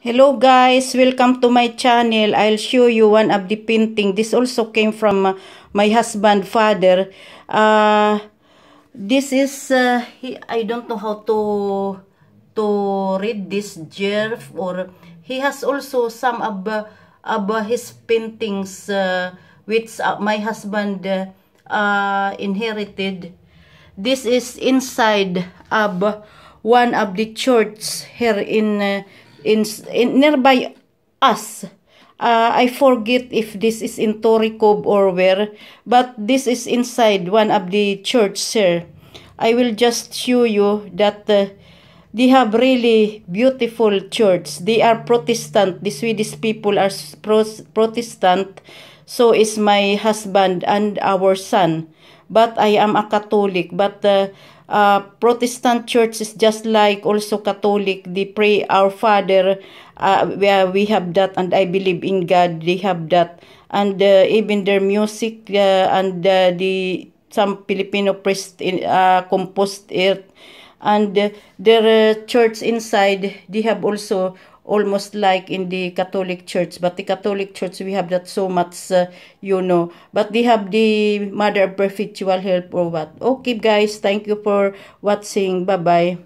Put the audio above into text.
Hello guys, welcome to my channel. I'll show you one of the painting. This also came from uh, my husband, father. Uh, this is, uh, I don't know how to to read this jerf or he has also some of, uh, of his paintings uh, which my husband uh, inherited. This is inside of one of the church here in in, in nearby us. Uh, I forget if this is in Torikob or where, but this is inside one of the church here. I will just show you that uh, they have really beautiful church. They are Protestant. The Swedish people are pro Protestant. So is my husband and our son. But I am a Catholic. But uh, uh, Protestant church is just like also Catholic. They pray our Father. Uh, we, we have that and I believe in God. They have that. And uh, even their music uh, and uh, the some Filipino priest in, uh, composed it and uh, their uh, church inside they have also almost like in the Catholic Church. But the Catholic Church, we have that so much, uh, you know. But they have the Mother Perpetual Help or what. Okay, guys. Thank you for watching. Bye-bye.